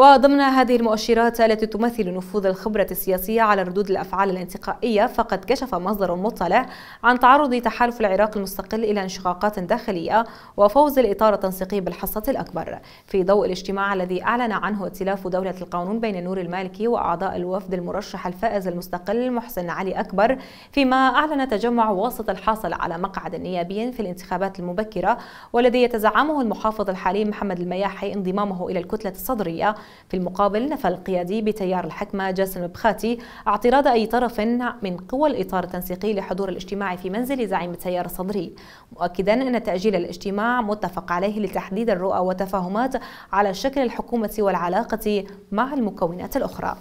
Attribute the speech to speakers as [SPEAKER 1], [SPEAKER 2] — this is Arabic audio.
[SPEAKER 1] وضمن هذه المؤشرات التي تمثل نفوذ الخبرة السياسية على ردود الأفعال الانتقائية فقد كشف مصدر مطلع عن تعرض تحالف العراق المستقل إلى انشقاقات داخلية وفوز الإطار التنسيقي بالحصة الأكبر في ضوء الاجتماع الذي أعلن عنه ائتلاف دولة القانون بين نور المالكي وأعضاء الوفد المرشح الفائز المستقل محسن علي أكبر فيما أعلن تجمع واسط الحاصل على مقعد نيابي في الانتخابات المبكرة والذي يتزعمه المحافظ الحالي محمد المياحي انضمامه إلى الكتلة الصدرية في المقابل نفى القيادي بتيار الحكمة جاسم بخاتي اعتراض أي طرف من قوى الإطار التنسيقي لحضور الاجتماع في منزل زعيم التيار الصدري مؤكدا أن تأجيل الاجتماع متفق عليه لتحديد الرؤى وتفاهمات على شكل الحكومة والعلاقة مع المكونات الأخرى